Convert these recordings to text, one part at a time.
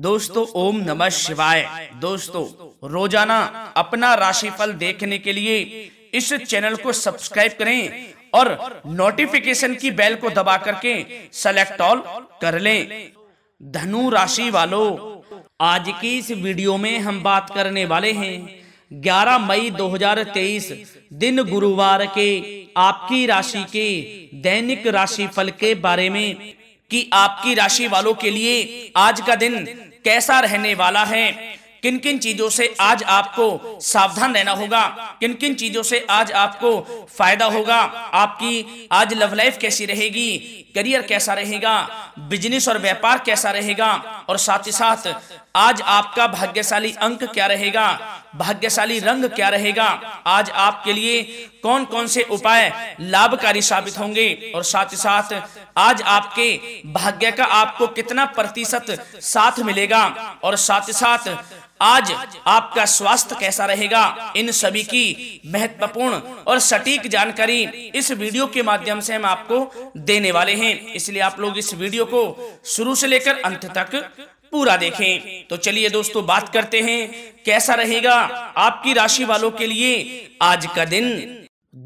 दोस्तों ओम नमः शिवाय दोस्तों रोजाना अपना राशिफल देखने के लिए इस चैनल को सब्सक्राइब करें और नोटिफिकेशन की बेल को दबा करके सेलेक्ट ऑल कर लें धनु राशि वालों आज की इस वीडियो में हम बात करने वाले हैं 11 मई 2023 दिन गुरुवार के आपकी राशि के दैनिक राशिफल के बारे में कि आपकी राशि वालों के लिए आज का दिन कैसा रहने वाला है किन किन चीजों से आज आपको सावधान रहना होगा किन किन चीजों से आज आपको फायदा होगा आपकी आज लव लाइफ कैसी रहेगी करियर कैसा रहेगा बिजनेस और व्यापार कैसा रहेगा और साथ ही साथ आज आपका भाग्यशाली अंक क्या रहेगा भाग्यशाली रंग क्या रहेगा आज आपके लिए कौन कौन से उपाय लाभकारी साबित होंगे और साथ ही साथ आज आपके भाग्य का आपको कितना प्रतिशत साथ मिलेगा और साथ ही साथ आज आपका स्वास्थ्य कैसा रहेगा इन सभी की महत्वपूर्ण और सटीक जानकारी इस वीडियो के माध्यम से हम आपको देने वाले हैं इसलिए आप लोग इस वीडियो को शुरू से लेकर अंत तक पूरा देखें तो चलिए दोस्तों बात करते हैं कैसा रहेगा आपकी राशि वालों के लिए आज का दिन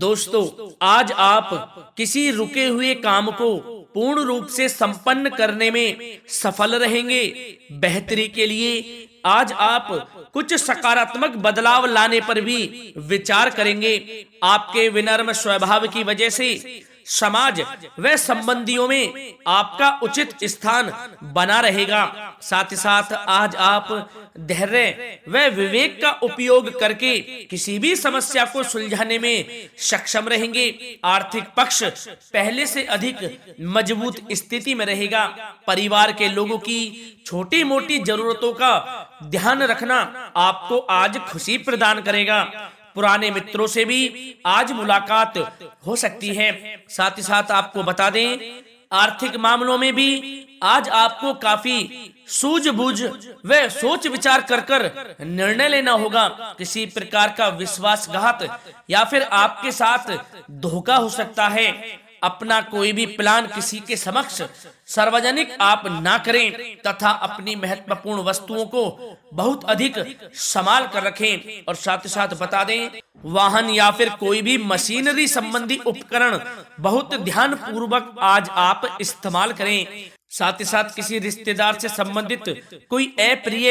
दोस्तों आज आप किसी रुके हुए काम को पूर्ण रूप से संपन्न करने में सफल रहेंगे बेहतरी के लिए आज आप कुछ सकारात्मक बदलाव लाने पर भी विचार करेंगे आपके विनर्म स्वभाव की वजह से समाज व संबंधियों में आपका उचित स्थान बना रहेगा साथ ही साथ आज आप धैर्य व विवेक का उपयोग करके किसी भी समस्या को सुलझाने में सक्षम रहेंगे आर्थिक पक्ष पहले से अधिक मजबूत स्थिति में रहेगा परिवार के लोगों की छोटी मोटी जरूरतों का ध्यान रखना आपको आज खुशी प्रदान करेगा पुराने मित्रों से भी आज मुलाकात हो सकती है साथ ही साथ आपको बता दें आर्थिक मामलों में भी आज आपको काफी सूझबूझ व सोच विचार कर कर निर्णय लेना होगा किसी प्रकार का विश्वासघात या फिर आपके साथ धोखा हो सकता है अपना कोई भी प्लान किसी के समक्ष सार्वजनिक आप ना करें तथा अपनी महत्वपूर्ण वस्तुओं को बहुत अधिक संभाल कर रखें और साथ ही साथ बता दें वाहन या फिर कोई भी मशीनरी संबंधी उपकरण बहुत ध्यान पूर्वक आज आप इस्तेमाल करें साथ ही साथ किसी रिश्तेदार से संबंधित कोई अप्रिय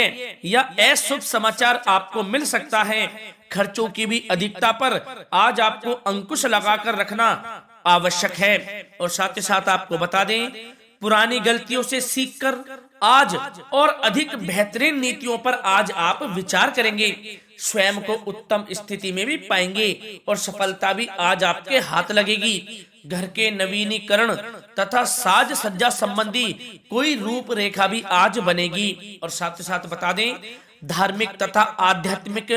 या अशुभ समाचार आपको मिल सकता है खर्चों की भी अधिकता पर आज आपको अंकुश लगाकर रखना आवश्यक है और साथ ही साथ आपको बता दें पुरानी गलतियों से सीखकर आज और अधिक बेहतरीन नीतियों पर आज आप विचार करेंगे स्वयं को उत्तम स्थिति में भी पाएंगे और सफलता भी आज आपके हाथ लगेगी घर के नवीनीकरण तथा साज सज्जा संबंधी कोई रूप रेखा भी आज बनेगी और साथ ही साथ बता दें धार्मिक तथा आध्यात्मिक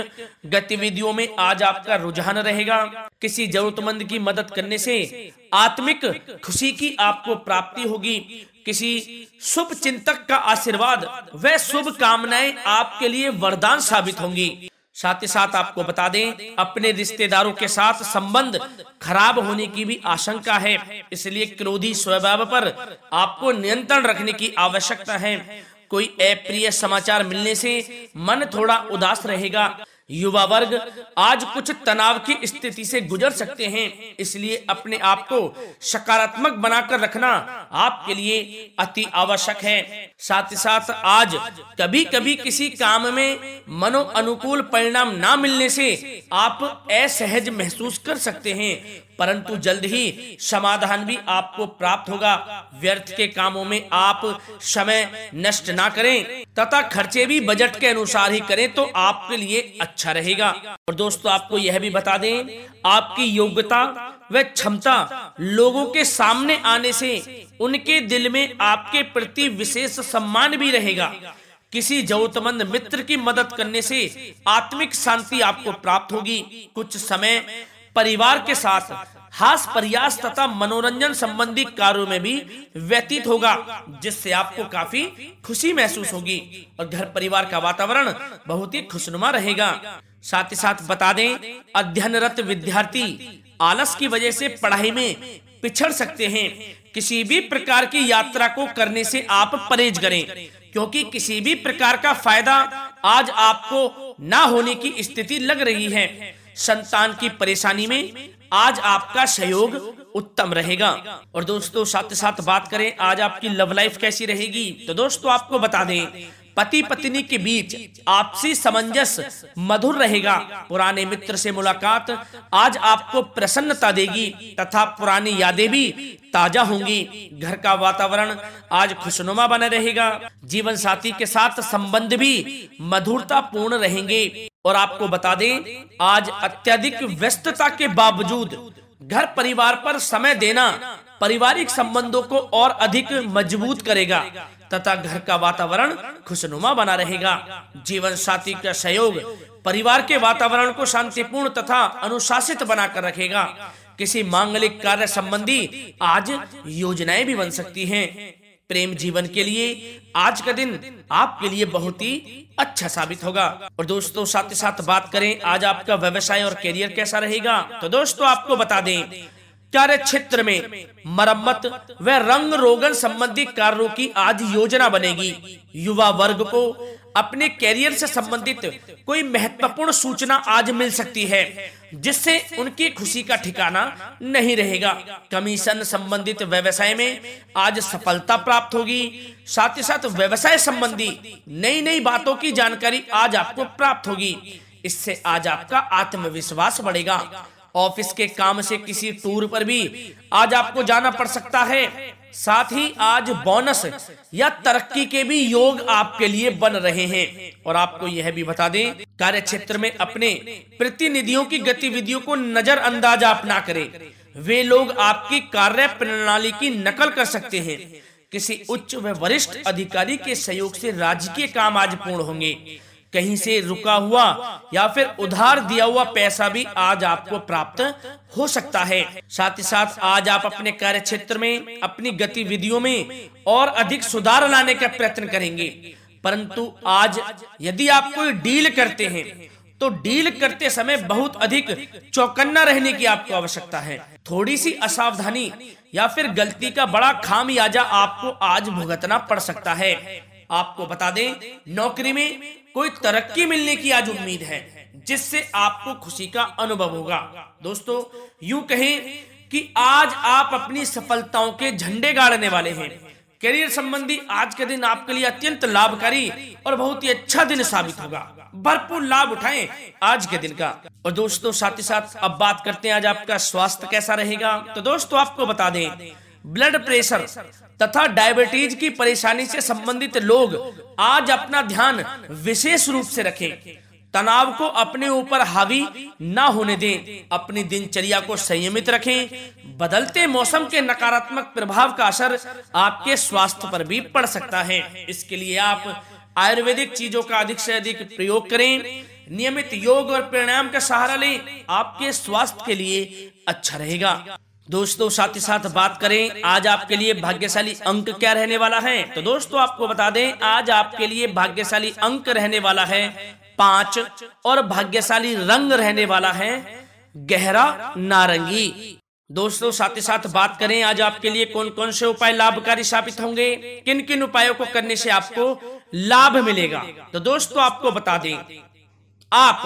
गतिविधियों में आज आपका रुझान रहेगा किसी जरूरतमंद की मदद करने से आत्मिक खुशी की आपको प्राप्ति होगी किसी शुभ चिंतक का आशीर्वाद वह शुभ कामनाएं आपके लिए वरदान साबित होंगी साथ ही साथ आपको बता दें अपने रिश्तेदारों के साथ संबंध खराब होने की भी आशंका है इसलिए क्रोधी स्वभाव पर आपको नियंत्रण रखने की आवश्यकता है कोई अप्रिय समाचार मिलने से मन थोड़ा उदास रहेगा युवा वर्ग आज कुछ तनाव की स्थिति से गुजर सकते हैं इसलिए अपने आप को सकारात्मक बनाकर रखना आपके लिए अति आवश्यक है साथ ही साथ आज कभी कभी किसी काम में मनो अनुकूल परिणाम ना मिलने से आप असहज महसूस कर सकते हैं परंतु जल्द ही समाधान भी आपको प्राप्त होगा व्यर्थ के कामों में आप समय नष्ट ना करें तथा खर्चे भी बजट के अनुसार ही करें तो आपके लिए अच्छा रहेगा और दोस्तों आपको यह भी बता दें आपकी योग्यता व क्षमता लोगों के सामने आने से उनके दिल में आपके प्रति विशेष सम्मान भी रहेगा किसी जरूरतमंद मित्र की मदद करने से आत्मिक शांति आपको प्राप्त होगी कुछ समय परिवार के साथ हास प्रयास तथा मनोरंजन संबंधी कार्यों में भी व्यतीत होगा जिससे आपको काफी खुशी महसूस होगी और घर परिवार का वातावरण बहुत ही खुशनुमा रहेगा साथ ही साथ बता दें अध्ययनरत विद्यार्थी आलस की वजह से पढ़ाई में पिछड़ सकते हैं किसी भी प्रकार की यात्रा को करने से आप परहेज करें क्योंकि किसी भी प्रकार का फायदा आज आपको ना होने की स्थिति लग रही है संतान की परेशानी में आज आपका सहयोग उत्तम रहेगा और दोस्तों साथ साथ बात करें आज आपकी लव लाइफ कैसी रहेगी तो दोस्तों आपको बता दें पति पत्नी के बीच आपसी सामंजस्य मधुर रहेगा पुराने मित्र से मुलाकात आज आपको प्रसन्नता देगी तथा पुरानी यादें भी ताजा होंगी घर का वातावरण आज खुशनुमा बना रहेगा जीवन साथी के साथ संबंध भी मधुरता पूर्ण रहेंगे और आपको बता दें आज अत्यधिक व्यस्तता के बावजूद घर परिवार पर समय देना पारिवारिक संबंधों को और अधिक मजबूत करेगा तथा घर का वातावरण खुशनुमा बना रहेगा जीवन साथी का सहयोग परिवार के वातावरण को शांतिपूर्ण तथा अनुशासित बनाकर रखेगा किसी मांगलिक कार्य संबंधी आज योजनाएं भी बन सकती हैं। प्रेम जीवन के लिए आज का दिन आपके लिए बहुत ही अच्छा साबित होगा और दोस्तों साथ ही साथ बात करें आज आपका व्यवसाय और करियर कैसा रहेगा तो दोस्तों आपको बता दें कार्य क्षेत्र में मरम्मत व रंग रोगन संबंधी कार्यों की आज योजना बनेगी युवा वर्ग को अपने कैरियर से संबंधित कोई महत्वपूर्ण सूचना आज मिल सकती है जिससे उनकी खुशी का ठिकाना नहीं रहेगा कमीशन संबंधित व्यवसाय में आज सफलता प्राप्त होगी साथ ही साथ व्यवसाय संबंधी नई नई बातों की जानकारी आज आपको प्राप्त होगी इससे आज आपका आत्मविश्वास बढ़ेगा ऑफिस के काम से किसी टूर पर भी आज आपको जाना पड़ सकता है साथ ही आज बोनस या तरक्की के भी योग आपके लिए बन रहे हैं और आपको यह भी बता दें कार्य क्षेत्र में अपने प्रतिनिधियों की गतिविधियों को नजरअंदाज आप ना करें वे लोग आपकी कार्य प्रणाली की नकल कर सकते हैं किसी उच्च व वरिष्ठ अधिकारी के सहयोग से राजकीय काम आज पूर्ण होंगे कहीं से रुका हुआ या फिर उधार दिया हुआ पैसा भी आज आपको प्राप्त हो सकता है साथ ही साथ आज आप अपने कार्य क्षेत्र में अपनी गतिविधियों में और अधिक सुधार लाने का प्रयत्न करेंगे परंतु आज यदि आप कोई डील करते हैं तो डील करते समय बहुत अधिक चौकन्ना रहने की आपको आवश्यकता है थोड़ी सी असावधानी या फिर गलती का बड़ा खामियाजा आपको आज भुगतना पड़ सकता है आपको बता दें नौकरी में कोई तरक्की मिलने की आज उम्मीद है जिससे आपको खुशी का अनुभव होगा दोस्तों यूं कहें कि आज आप अपनी सफलताओं के झंडे गाड़ने वाले हैं करियर संबंधी आज के दिन आपके लिए अत्यंत लाभकारी और बहुत ही अच्छा दिन साबित होगा भरपूर लाभ उठाएं आज के दिन का और दोस्तों साथ ही साथ अब बात करते हैं आज आपका स्वास्थ्य कैसा रहेगा तो दोस्तों आपको बता दें ब्लड प्रेशर तथा डायबिटीज की परेशानी से संबंधित लोग आज अपना ध्यान विशेष रूप से रखें तनाव को अपने ऊपर हावी ना होने दें अपनी दिनचर्या को संयमित रखें बदलते मौसम के नकारात्मक प्रभाव का असर आपके स्वास्थ्य पर भी पड़ सकता है इसके लिए आप आयुर्वेदिक चीजों का अधिक से अधिक प्रयोग करें नियमित योग और प्राणायाम का सहारा लें आपके स्वास्थ्य के लिए अच्छा रहेगा दोस्तों साथ ही साथ बात करें आज आपके लिए भाग्यशाली अंक क्या रहने वाला है तो दोस्तों आपको बता दें आज आपके लिए भाग्यशाली अंक रहने वाला है पांच और भाग्यशाली रंग रहने वाला है गहरा नारंगी दोस्तों साथ ही साथ बात करें आज आपके लिए कौन कौन से उपाय लाभकारी साबित होंगे किन किन उपायों को करने से आपको लाभ मिलेगा तो दोस्तों आपको बता दें आप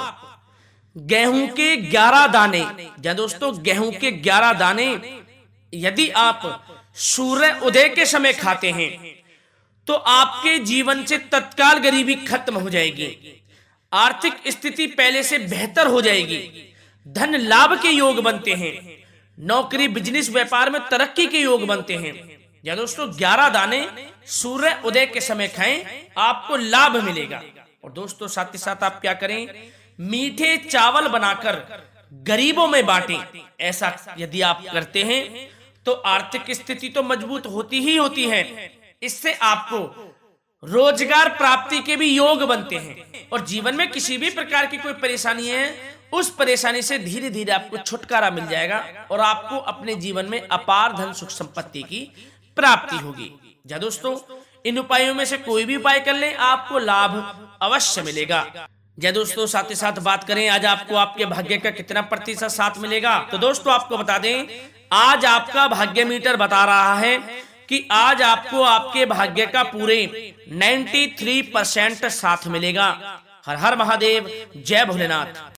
गेहूं के ग्यारह दाने या दोस्तों गेहूं के ग्यारह दाने यदि आप सूर्य उदय के समय खाते हैं तो आपके जीवन से तत्काल गरीबी खत्म हो जाएगी आर्थिक स्थिति पहले से बेहतर हो जाएगी धन लाभ के योग बनते हैं नौकरी बिजनेस व्यापार में तरक्की के योग बनते हैं या दोस्तों ग्यारह दाने सूर्य उदय के समय खाएं आपको लाभ मिलेगा और दोस्तों साथ ही साथ आप क्या करें मीठे चावल बनाकर गरीबों में बांटे ऐसा यदि आप करते हैं तो आर्थिक स्थिति तो मजबूत होती ही होती है इससे आपको रोजगार प्राप्ति के भी योग बनते हैं और जीवन में किसी भी प्रकार की कोई परेशानी है उस परेशानी से धीरे धीरे आपको छुटकारा मिल जाएगा और आपको अपने जीवन में अपार धन सुख संपत्ति की प्राप्ति होगी या दोस्तों इन उपायों में से कोई भी उपाय कर लें आपको लाभ अवश्य मिलेगा जय दोस्तों साथ ही साथ बात करें आज आपको आपके भाग्य का कितना प्रतिशत साथ मिलेगा तो दोस्तों आपको बता दें आज आपका भाग्य मीटर बता रहा है कि आज आपको आपके भाग्य का पूरे 93 परसेंट साथ मिलेगा हर हर महादेव जय भोलेनाथ